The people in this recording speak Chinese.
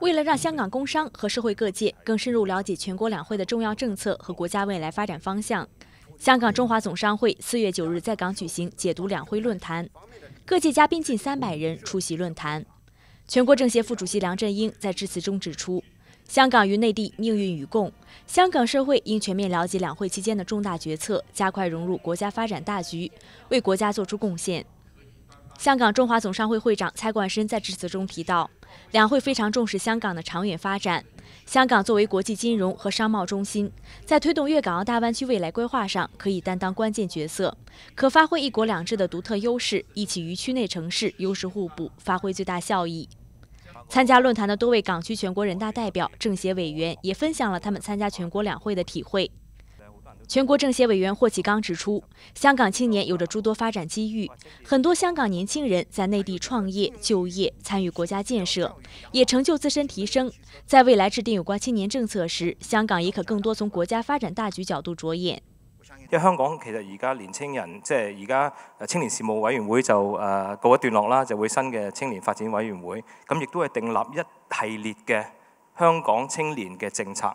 为了让香港工商和社会各界更深入了解全国两会的重要政策和国家未来发展方向，香港中华总商会四月九日在港举行解读两会论坛，各界嘉宾近三百人出席论坛。全国政协副主席梁振英在致辞中指出，香港与内地命运与共，香港社会应全面了解两会期间的重大决策，加快融入国家发展大局，为国家做出贡献。香港中华总商会会长蔡冠深在致辞中提到，两会非常重视香港的长远发展。香港作为国际金融和商贸中心，在推动粤港澳大湾区未来规划上可以担当关键角色，可发挥“一国两制”的独特优势，一起与区内城市优势互补，发挥最大效益。参加论坛的多位港区全国人大代表、政协委员也分享了他们参加全国两会的体会。全国政协委员霍启刚指出，香港青年有着诸多发展机遇，很多香港年轻人在内地创业、就业、参与国家建设，也成就自身提升。在未来制定有关青年政策时，香港也可更多从国家发展大局角度着眼。在香港，其实而家年青人，即系而家青年事务委员会就诶告一段落啦，就会新嘅青年发展委员会，咁亦都系订立一系列嘅香港青年嘅政策。